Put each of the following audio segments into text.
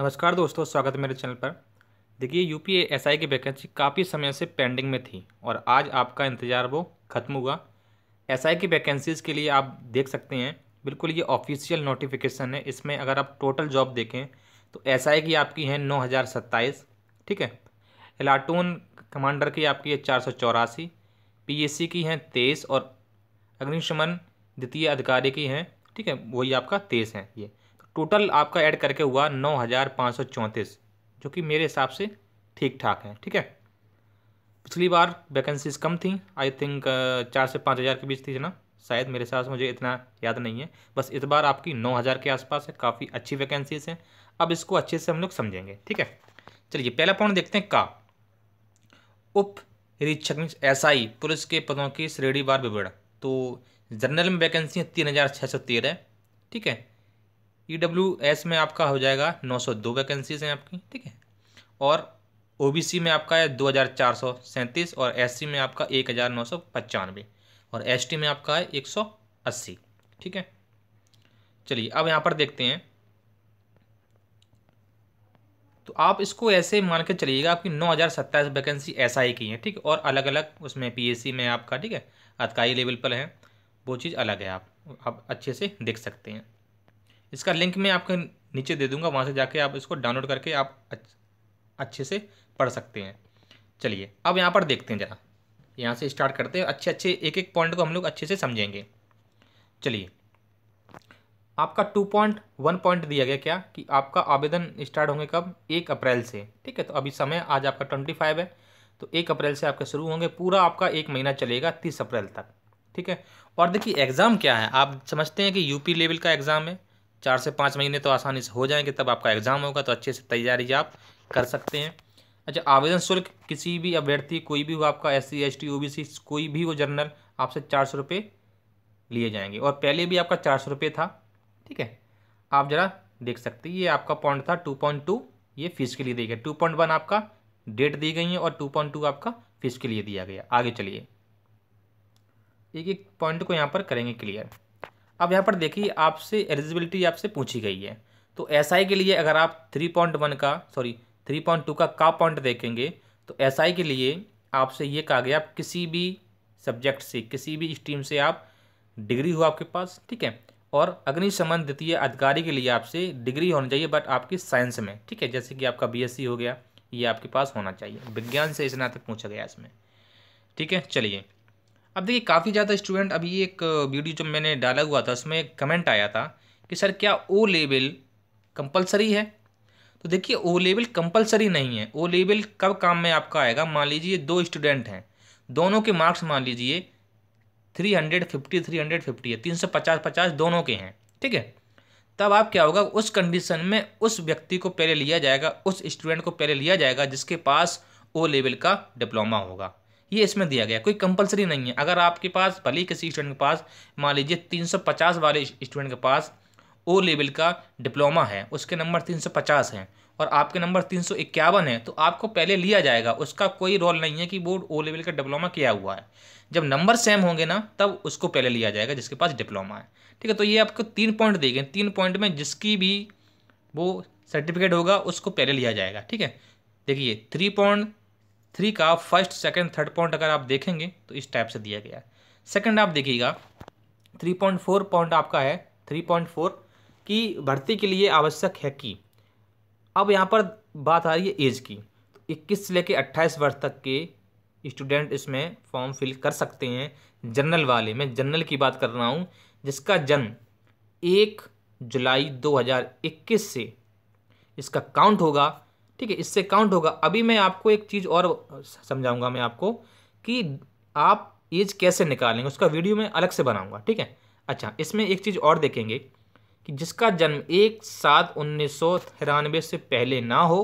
नमस्कार दोस्तों स्वागत है मेरे चैनल पर देखिए यू पी एस आई की वैकेंसी काफ़ी समय से पेंडिंग में थी और आज आपका इंतज़ार वो ख़त्म हुआ एस आई की वैकेंसीज़ के लिए आप देख सकते हैं बिल्कुल ये ऑफिशियल नोटिफिकेशन है इसमें अगर आप टोटल जॉब देखें तो एस आई की आपकी है नौ हज़ार सत्ताईस ठीक है एलाटून कमांडर की आपकी है चार सौ चौरासी पी एस सी की हैं तेईस और अग्निशमन द्वितीय अधिकारी की हैं ठीक है वही आपका तेईस है ये टोटल आपका ऐड करके हुआ नौ हज़ार पाँच सौ चौंतीस जो कि मेरे हिसाब से ठीक ठाक है ठीक है पिछली बार वैकेंसीज कम थी आई थिंक चार से पाँच हज़ार के बीच थी ना शायद मेरे हिसाब से मुझे इतना याद नहीं है बस इस बार आपकी नौ हज़ार के आसपास है काफ़ी अच्छी वैकेंसीज हैं अब इसको अच्छे से हम लोग समझेंगे ठीक है चलिए पहला पॉइंट देखते हैं का उप निरीक्षक एस आई पुलिस के पदों की श्रेणीवार विवरण तो जनरल में वैकेंसी तीन हज़ार छः सौ तेरह ठीक है ई डब्ल्यू एस में आपका हो जाएगा नौ सौ दो वैकेंसीज हैं आपकी ठीक है और ओ बी सी में आपका है दो हज़ार चार सौ सैंतीस और एस सी में आपका एक हज़ार नौ सौ पचानवे और एस टी में आपका है एक सौ अस्सी ठीक है चलिए अब यहाँ पर देखते हैं तो आप इसको ऐसे मान के चलिएगा आपकी नौ हज़ार सत्ताईस वैकेंसी एस आई की है ठीक और अलग अलग उसमें पी एस सी में आपका ठीक है अतकाई लेवल पर है वो चीज़ अलग है आप आप अच्छे से देख सकते हैं इसका लिंक मैं आपको नीचे दे दूंगा वहाँ से जाके आप इसको डाउनलोड करके आप अच्छे से पढ़ सकते हैं चलिए अब यहाँ पर देखते हैं ज़रा यहाँ से स्टार्ट करते हैं अच्छे अच्छे एक एक पॉइंट को हम लोग अच्छे से समझेंगे चलिए आपका टू पॉइंट वन पॉइंट दिया गया क्या कि आपका आवेदन स्टार्ट होंगे कब एक अप्रैल से ठीक है तो अभी समय आज आपका ट्वेंटी फाइव है तो एक अप्रैल से आपके शुरू होंगे पूरा आपका एक महीना चलेगा तीस अप्रैल तक ठीक है और देखिए एग्ज़ाम क्या है आप समझते हैं कि यूपी लेवल का एग्ज़ाम है चार से पाँच महीने तो आसानी से हो जाएंगे तब आपका एग्ज़ाम होगा तो अच्छे से तैयारी आप कर सकते हैं अच्छा आवेदन शुल्क किसी भी अभ्यर्थी कोई भी हो आपका S C S T O B C कोई भी वो जनरल आपसे चार सौ रुपये लिए जाएंगे और पहले भी आपका चार सौ रुपये था ठीक है आप ज़रा देख सकते हैं ये आपका पॉइंट था टू पॉइंट टू ये फीस के लिए दी गई टू पॉइंट वन आपका डेट दी गई है और टू पॉइंट टू आपका फीस के लिए दिया गया आगे चलिए एक एक पॉइंट को यहाँ पर करेंगे क्लियर अब यहाँ पर देखिए आपसे एलिजिबिलिटी आपसे पूछी गई है तो एस SI के लिए अगर आप थ्री पॉइंट वन का सॉरी थ्री पॉइंट टू का का पॉइंट देखेंगे तो एस SI के लिए आपसे ये कहा गया आप किसी भी सब्जेक्ट से किसी भी स्ट्रीम से आप डिग्री हो आपके पास ठीक है और अग्निशमन द्वितीय अधिकारी के लिए आपसे डिग्री होनी चाहिए बट आपकी साइंस में ठीक है जैसे कि आपका बी हो गया ये आपके पास होना चाहिए विज्ञान से इस नाते पूछा गया इसमें ठीक है चलिए अब देखिए काफ़ी ज़्यादा स्टूडेंट अभी एक वीडियो जब मैंने डाला हुआ था उसमें एक कमेंट आया था कि सर क्या ओ लेवल कंपलसरी है तो देखिए ओ लेवल कंपलसरी नहीं है ओ लेवल कब काम में आपका आएगा मान लीजिए दो स्टूडेंट हैं दोनों के मार्क्स मान लीजिए three hundred fifty three hundred fifty है तीन सौ पचास पचास दोनों के हैं ठीक है तब आप क्या होगा उस कंडीशन में उस व्यक्ति को पहले लिया जाएगा उस स्टूडेंट को पहले लिया जाएगा जिसके पास ओ लेवल का डिप्लोमा होगा ये इसमें दिया गया कोई कंपलसरी नहीं है अगर आपके पास भले किसी स्टूडेंट के पास मान लीजिए 350 वाले स्टूडेंट के पास ओ लेवल का डिप्लोमा है उसके नंबर 350 हैं और आपके नंबर तीन सौ इक्यावन है तो आपको पहले लिया जाएगा उसका कोई रोल नहीं है कि बोर्ड ओ लेवल का डिप्लोमा किया हुआ है जब नंबर सेम होंगे ना तब उसको पहले लिया जाएगा जिसके पास डिप्लोमा है ठीक है तो ये आपको तीन पॉइंट देंगे तीन पॉइंट में जिसकी भी वो सर्टिफिकेट होगा उसको पहले लिया जाएगा ठीक है देखिए थ्री पॉइंट थ्री का फर्स्ट सेकंड थर्ड पॉइंट अगर आप देखेंगे तो इस टाइप से दिया गया है सेकेंड आप देखिएगा थ्री पॉइंट फोर पॉइंट आपका है थ्री पॉइंट फोर की भर्ती के लिए आवश्यक है कि अब यहाँ पर बात आ रही है एज की तो इक्कीस से लेकर अट्ठाईस वर्ष तक के स्टूडेंट इसमें फॉर्म फिल कर सकते हैं जनरल वाले मैं जनरल की बात कर रहा हूँ जिसका जन्म एक जुलाई 2021 से इसका काउंट होगा ठीक है इससे काउंट होगा अभी मैं आपको एक चीज़ और समझाऊंगा मैं आपको कि आप एज कैसे निकालेंगे उसका वीडियो मैं अलग से बनाऊंगा ठीक है अच्छा इसमें एक चीज़ और देखेंगे कि जिसका जन्म एक सात उन्नीस सौ तिरानवे से पहले ना हो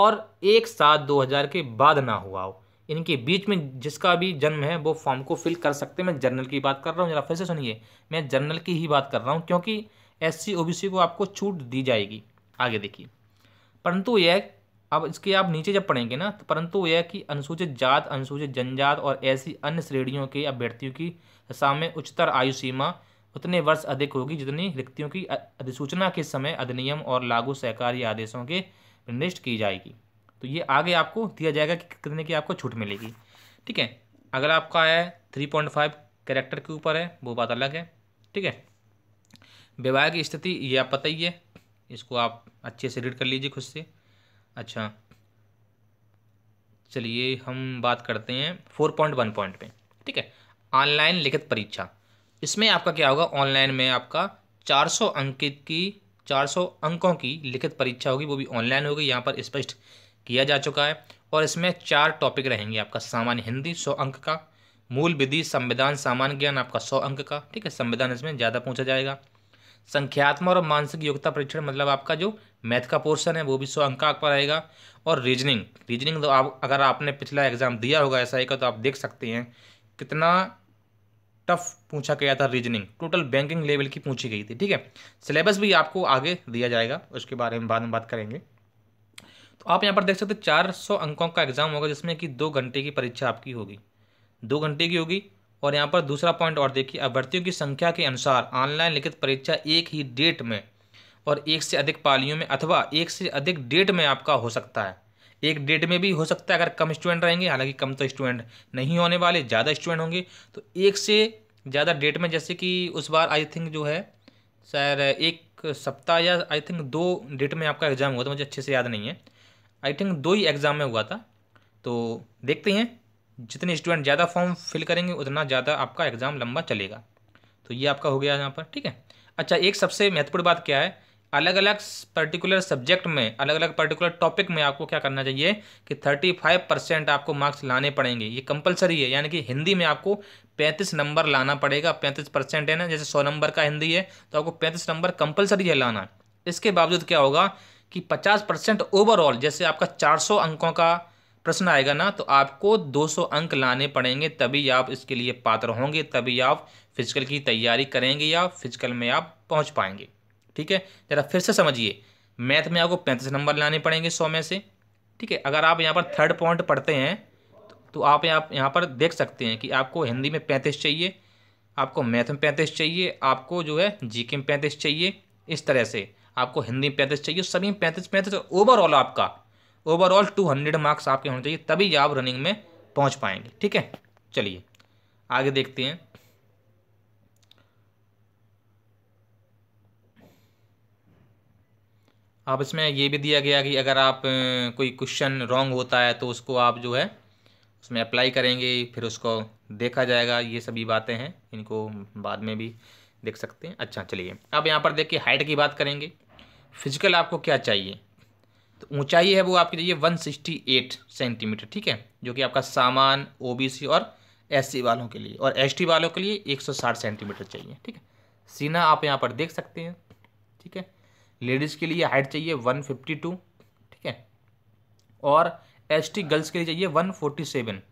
और एक सात दो हज़ार के बाद ना हुआ हो इनके बीच में जिसका भी जन्म है वो फॉर्म को फिल कर सकते हैं मैं जर्नल की बात कर रहा हूँ जरा फिर से सुनिए मैं जर्नल की ही बात कर रहा हूँ क्योंकि एस सी को आपको छूट दी जाएगी आगे देखिए परंतु यह अब इसके आप नीचे जब पढ़ेंगे ना तो परंतु यह कि अनुसूचित जात अनुसूचित जनजात और ऐसी अन्य श्रेणियों के अभ्यर्थियों की दशा में उच्चतर आयु सीमा उतने वर्ष अधिक होगी जितनी रिक्तियों की अधिसूचना के समय अधिनियम और लागू सहकारी आदेशों के निर्दिष्ट की जाएगी तो ये आगे आपको दिया जाएगा कि कितने की आपको छूट मिलेगी ठीक है अगर आपका है थ्री पॉइंट फाइव कैरेक्टर के ऊपर है वो बात अलग है ठीक है विवाह की स्थिति ये आप पता ही है इसको आप अच्छे से रीड कर लीजिए खुद से अच्छा चलिए हम बात करते हैं फोर पॉइंट वन पॉइंट में ठीक है ऑनलाइन लिखित परीक्षा इसमें आपका क्या होगा ऑनलाइन में आपका चार सौ अंकित की चार सौ अंकों की लिखित परीक्षा होगी वो भी ऑनलाइन होगी यहाँ पर स्पष्ट किया जा चुका है और इसमें चार टॉपिक रहेंगे आपका सामान्य हिंदी सौ अंक का मूल विधि संविधान सामान्य ज्ञान आपका सौ अंक का ठीक है संविधान इसमें ज़्यादा पूछा जाएगा संख्यात्मक और मानसिक योग्यता परीक्षण मतलब आपका जो मैथ का पोर्शन है वो भी सौ अंक पर आएगा और रीजनिंग रीजनिंग तो आप अगर आपने पिछला एग्ज़ाम दिया होगा ऐसा का तो आप देख सकते हैं कितना टफ पूछा गया था रीजनिंग टोटल बैंकिंग लेवल की पूछी गई थी ठीक है सिलेबस भी आपको आगे दिया जाएगा उसके बारे में बाद में बात करेंगे तो आप यहाँ पर देख सकते हैं चार अंकों का एग्ज़ाम होगा जिसमें कि दो घंटे की परीक्षा आपकी होगी दो घंटे की होगी और यहाँ पर दूसरा पॉइंट और देखिए अभ्यर्थियों की संख्या के अनुसार ऑनलाइन लिखित परीक्षा एक ही डेट में और एक से अधिक पालियों में अथवा एक से अधिक डेट में आपका हो सकता है एक डेट में भी हो सकता है अगर कम स्टूडेंट रहेंगे हालांकि कम तो स्टूडेंट नहीं होने वाले ज़्यादा स्टूडेंट होंगे तो एक से ज़्यादा डेट में जैसे कि उस बार आई थिंक जो है सर एक सप्ताह या आई थिंक दो डेट में आपका एग्ज़ाम हुआ था मुझे अच्छे से याद नहीं है आई थिंक दो ही एग्ज़ाम में हुआ था तो देखते हैं जितने स्टूडेंट ज़्यादा फॉर्म फिल करेंगे उतना ज़्यादा आपका एग्ज़ाम लंबा चलेगा तो ये आपका हो गया यहाँ पर ठीक है अच्छा एक सबसे महत्वपूर्ण बात क्या है अलग अलग पर्टिकुलर सब्जेक्ट में अलग अलग पर्टिकुलर टॉपिक में आपको क्या करना चाहिए कि 35 परसेंट आपको मार्क्स लाने पड़ेंगे ये कंपलसरी है यानी कि हिंदी में आपको 35 नंबर लाना पड़ेगा 35 परसेंट है ना जैसे 100 नंबर का हिंदी है तो आपको 35 नंबर कंपलसरी है लाना इसके बावजूद क्या होगा कि पचास परसेंट ओवरऑल जैसे आपका चार अंकों का प्रश्न आएगा ना तो आपको 200 अंक लाने पड़ेंगे तभी आप इसके लिए पात्र होंगे तभी आप फिजिकल की तैयारी करेंगे या फिजिकल में आप पहुंच पाएंगे ठीक है ज़रा फिर से समझिए मैथ में आपको पैंतीस नंबर लाने पड़ेंगे सौ में से ठीक है अगर आप यहाँ पर थर्ड पॉइंट पढ़ते हैं तो आप यहाँ यहाँ पर देख सकते हैं कि आपको हिंदी में पैंतीस चाहिए आपको मैथ में पैंतीस चाहिए आपको जो है जी के में पैंतीस चाहिए इस तरह से आपको हिंदी में पैंतीस चाहिए सभी में पैंतीस पैंतीस ओवरऑल आपका ओवरऑल टू हंड्रेड मार्क्स आपके होने चाहिए तभी आप रनिंग में पहुंच पाएंगे ठीक है चलिए आगे देखते हैं आप इसमें ये भी दिया गया कि अगर आप कोई क्वेश्चन रॉन्ग होता है तो उसको आप जो है उसमें अप्लाई करेंगे फिर उसको देखा जाएगा ये सभी बातें हैं इनको बाद में भी देख सकते हैं अच्छा चलिए अब यहाँ पर देखिए हाइट की बात करेंगे फिजिकल आपको क्या चाहिए तो ऊंचाई है वो आपके लिए 168 सेंटीमीटर ठीक है जो कि आपका सामान ओबीसी और एससी वालों के लिए और एसटी वालों के लिए 160 सेंटीमीटर चाहिए ठीक है सीना आप यहाँ पर देख सकते हैं ठीक है लेडीज़ के लिए हाइट चाहिए 152 ठीक है और एसटी गर्ल्स के लिए चाहिए 147